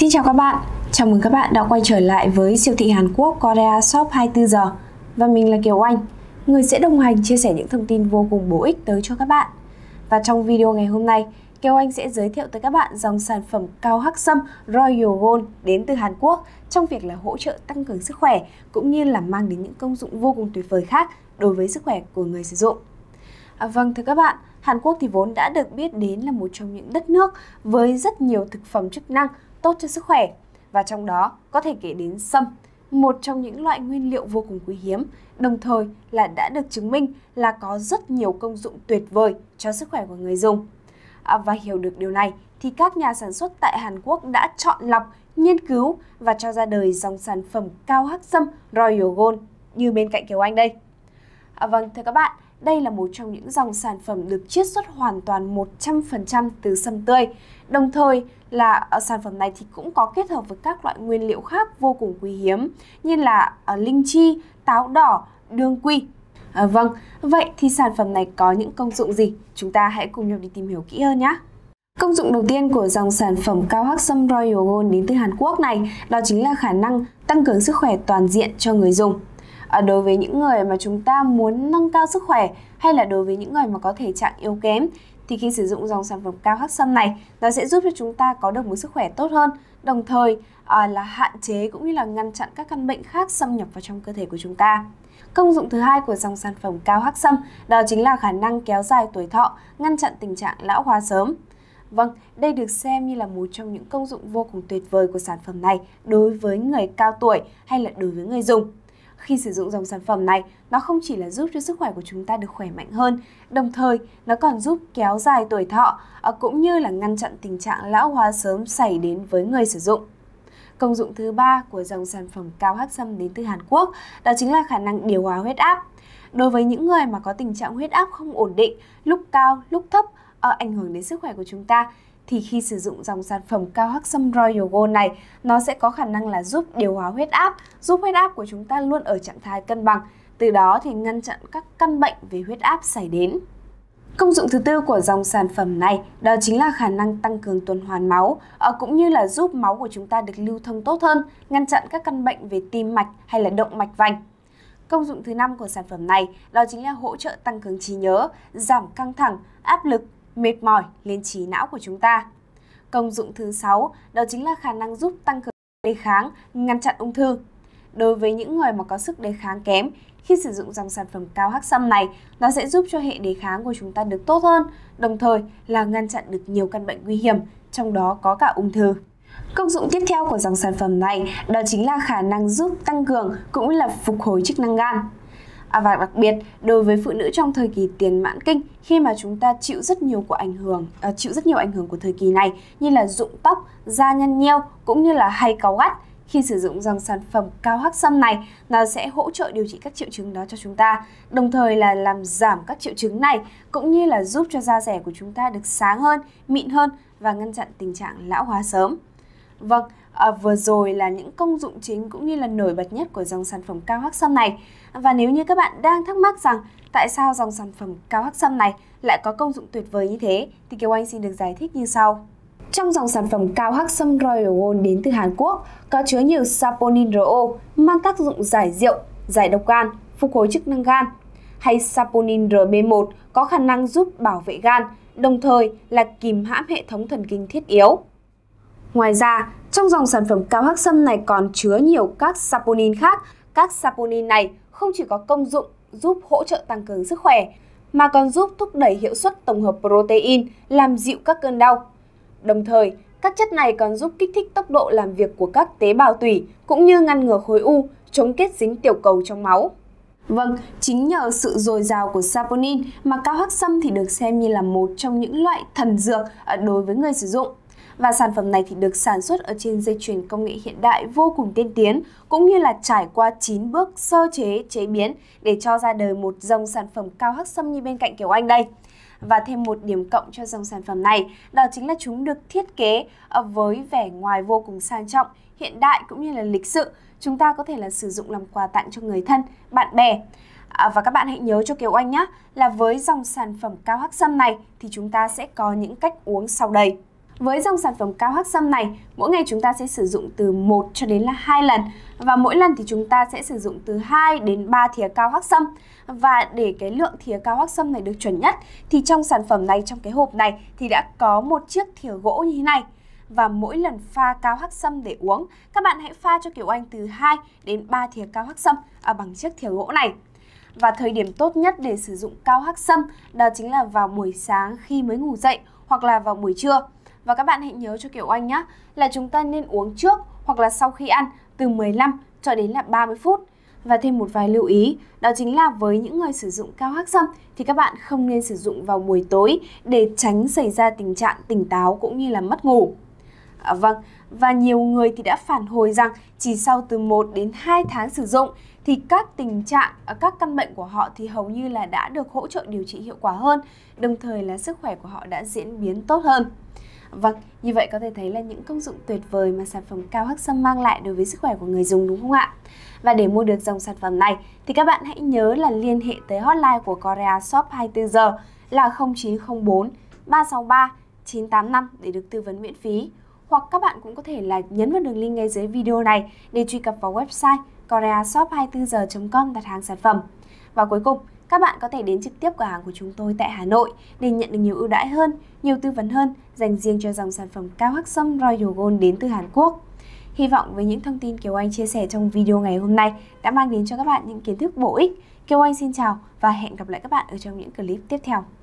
Xin chào các bạn, chào mừng các bạn đã quay trở lại với siêu thị Hàn Quốc Korea Shop 24 giờ và mình là Kiều Anh, người sẽ đồng hành chia sẻ những thông tin vô cùng bổ ích tới cho các bạn. Và trong video ngày hôm nay, Kiều Anh sẽ giới thiệu tới các bạn dòng sản phẩm cao hắc sâm Royal Gold đến từ Hàn Quốc trong việc là hỗ trợ tăng cường sức khỏe cũng như là mang đến những công dụng vô cùng tuyệt vời khác đối với sức khỏe của người sử dụng. À, vâng thưa các bạn, Hàn Quốc thì vốn đã được biết đến là một trong những đất nước với rất nhiều thực phẩm chức năng tốt cho sức khỏe và trong đó có thể kể đến sâm, một trong những loại nguyên liệu vô cùng quý hiếm, đồng thời là đã được chứng minh là có rất nhiều công dụng tuyệt vời cho sức khỏe của người dùng. À, và hiểu được điều này thì các nhà sản xuất tại Hàn Quốc đã chọn lọc, nghiên cứu và cho ra đời dòng sản phẩm cao hắc sâm Royal Gold như bên cạnh Kiều Anh đây. À, vâng, thưa các bạn, đây là một trong những dòng sản phẩm được chiết xuất hoàn toàn 100% từ sâm tươi. Đồng thời là ờ, sản phẩm này thì cũng có kết hợp với các loại nguyên liệu khác vô cùng quý hiếm như là ờ, linh chi, táo đỏ, đương quy. À, vâng, vậy thì sản phẩm này có những công dụng gì? Chúng ta hãy cùng nhau đi tìm hiểu kỹ hơn nhé. Công dụng đầu tiên của dòng sản phẩm cao hắc sâm Royal Gold đến từ Hàn Quốc này đó chính là khả năng tăng cường sức khỏe toàn diện cho người dùng. À, đối với những người mà chúng ta muốn nâng cao sức khỏe hay là đối với những người mà có thể trạng yếu kém thì khi sử dụng dòng sản phẩm cao hắc sâm này nó sẽ giúp cho chúng ta có được một sức khỏe tốt hơn đồng thời à, là hạn chế cũng như là ngăn chặn các căn bệnh khác xâm nhập vào trong cơ thể của chúng ta. Công dụng thứ hai của dòng sản phẩm cao hắc sâm đó chính là khả năng kéo dài tuổi thọ, ngăn chặn tình trạng lão hóa sớm. Vâng, đây được xem như là một trong những công dụng vô cùng tuyệt vời của sản phẩm này đối với người cao tuổi hay là đối với người dùng. Khi sử dụng dòng sản phẩm này, nó không chỉ là giúp cho sức khỏe của chúng ta được khỏe mạnh hơn, đồng thời nó còn giúp kéo dài tuổi thọ à, cũng như là ngăn chặn tình trạng lão hóa sớm xảy đến với người sử dụng. Công dụng thứ ba của dòng sản phẩm cao hắc xâm đến từ Hàn Quốc đó chính là khả năng điều hòa huyết áp. Đối với những người mà có tình trạng huyết áp không ổn định, lúc cao, lúc thấp, à, ảnh hưởng đến sức khỏe của chúng ta thì khi sử dụng dòng sản phẩm cao hắc xâm Royal Gold này, nó sẽ có khả năng là giúp điều hòa huyết áp, giúp huyết áp của chúng ta luôn ở trạng thái cân bằng, từ đó thì ngăn chặn các căn bệnh về huyết áp xảy đến. Công dụng thứ tư của dòng sản phẩm này đó chính là khả năng tăng cường tuần hoàn máu, ờ, cũng như là giúp máu của chúng ta được lưu thông tốt hơn, ngăn chặn các căn bệnh về tim mạch hay là động mạch vành. Công dụng thứ năm của sản phẩm này đó chính là hỗ trợ tăng cường trí nhớ, giảm căng thẳng, áp lực, mệt mỏi lên trí não của chúng ta. Công dụng thứ 6 đó chính là khả năng giúp tăng cường đề kháng, ngăn chặn ung thư. Đối với những người mà có sức đề kháng kém, khi sử dụng dòng sản phẩm cao hắc sâm này, nó sẽ giúp cho hệ đề kháng của chúng ta được tốt hơn, đồng thời là ngăn chặn được nhiều căn bệnh nguy hiểm, trong đó có cả ung thư. Công dụng tiếp theo của dòng sản phẩm này đó chính là khả năng giúp tăng cường cũng như là phục hồi chức năng gan. À, và đặc biệt đối với phụ nữ trong thời kỳ tiền mãn kinh khi mà chúng ta chịu rất nhiều của ảnh hưởng à, chịu rất nhiều ảnh hưởng của thời kỳ này như là rụng tóc, da nhăn nheo cũng như là hay cáu gắt khi sử dụng dòng sản phẩm cao hắc xâm này nó sẽ hỗ trợ điều trị các triệu chứng đó cho chúng ta đồng thời là làm giảm các triệu chứng này cũng như là giúp cho da rẻ của chúng ta được sáng hơn mịn hơn và ngăn chặn tình trạng lão hóa sớm vâng À, vừa rồi là những công dụng chính cũng như là nổi bật nhất của dòng sản phẩm cao hắc sâm này. Và nếu như các bạn đang thắc mắc rằng tại sao dòng sản phẩm cao hắc sâm này lại có công dụng tuyệt vời như thế thì Kiều Anh xin được giải thích như sau. Trong dòng sản phẩm cao hắc sâm Royal Gold đến từ Hàn Quốc có chứa nhiều saponin RO mang tác dụng giải rượu, giải độc gan, phục hồi chức năng gan hay saponin RB1 có khả năng giúp bảo vệ gan, đồng thời là kìm hãm hệ thống thần kinh thiết yếu. Ngoài ra, trong dòng sản phẩm cao hắc sâm này còn chứa nhiều các saponin khác. Các saponin này không chỉ có công dụng giúp hỗ trợ tăng cường sức khỏe, mà còn giúp thúc đẩy hiệu suất tổng hợp protein, làm dịu các cơn đau. Đồng thời, các chất này còn giúp kích thích tốc độ làm việc của các tế bào tủy, cũng như ngăn ngừa khối u, chống kết dính tiểu cầu trong máu. Vâng, chính nhờ sự dồi dào của saponin mà cao hắc sâm thì được xem như là một trong những loại thần dược ờ, đối với người sử dụng. Và sản phẩm này thì được sản xuất ở trên dây chuyền công nghệ hiện đại vô cùng tiên tiến, cũng như là trải qua 9 bước sơ chế, chế biến để cho ra đời một dòng sản phẩm cao hắc sâm như bên cạnh kiểu Anh đây. Và thêm một điểm cộng cho dòng sản phẩm này, đó chính là chúng được thiết kế ờ, với vẻ ngoài vô cùng sang trọng, hiện đại cũng như là lịch sự. Chúng ta có thể là sử dụng làm quà tặng cho người thân, bạn bè. À, và các bạn hãy nhớ cho Kiều Anh nhé là với dòng sản phẩm cao hắc sâm này thì chúng ta sẽ có những cách uống sau đây. Với dòng sản phẩm cao hắc sâm này, mỗi ngày chúng ta sẽ sử dụng từ 1 cho đến là 2 lần và mỗi lần thì chúng ta sẽ sử dụng từ 2 đến 3 thìa cao hắc sâm. Và để cái lượng thìa cao hắc sâm này được chuẩn nhất thì trong sản phẩm này trong cái hộp này thì đã có một chiếc thìa gỗ như thế này và mỗi lần pha cao hắc sâm để uống, các bạn hãy pha cho Kiều Anh từ 2 đến 3 thìa cao hắc sâm à, bằng chiếc thìa gỗ này. Và thời điểm tốt nhất để sử dụng cao hắc sâm đó chính là vào buổi sáng khi mới ngủ dậy hoặc là vào buổi trưa. Và các bạn hãy nhớ cho kiểu Anh nhé là chúng ta nên uống trước hoặc là sau khi ăn từ 15 cho đến là 30 phút. Và thêm một vài lưu ý, đó chính là với những người sử dụng cao hắc sâm thì các bạn không nên sử dụng vào buổi tối để tránh xảy ra tình trạng tỉnh táo cũng như là mất ngủ. À, vâng, và nhiều người thì đã phản hồi rằng chỉ sau từ 1 đến 2 tháng sử dụng thì các tình trạng, à, các căn bệnh của họ thì hầu như là đã được hỗ trợ điều trị hiệu quả hơn, đồng thời là sức khỏe của họ đã diễn biến tốt hơn. Vâng, như vậy có thể thấy là những công dụng tuyệt vời mà sản phẩm cao hắc sâm mang lại đối với sức khỏe của người dùng đúng không ạ? Và để mua được dòng sản phẩm này thì các bạn hãy nhớ là liên hệ tới hotline của Korea Shop 24 giờ là 0904 363 985 để được tư vấn miễn phí. Hoặc các bạn cũng có thể là nhấn vào đường link ngay dưới video này để truy cập vào website koreashop24giờ.com đặt hàng sản phẩm. Và cuối cùng, các bạn có thể đến trực tiếp cửa hàng của chúng tôi tại Hà Nội để nhận được nhiều ưu đãi hơn, nhiều tư vấn hơn dành riêng cho dòng sản phẩm cao hắc sâm Royal Gold đến từ Hàn Quốc. Hy vọng với những thông tin Kiều Anh chia sẻ trong video ngày hôm nay đã mang đến cho các bạn những kiến thức bổ ích. Kiều Anh xin chào và hẹn gặp lại các bạn ở trong những clip tiếp theo.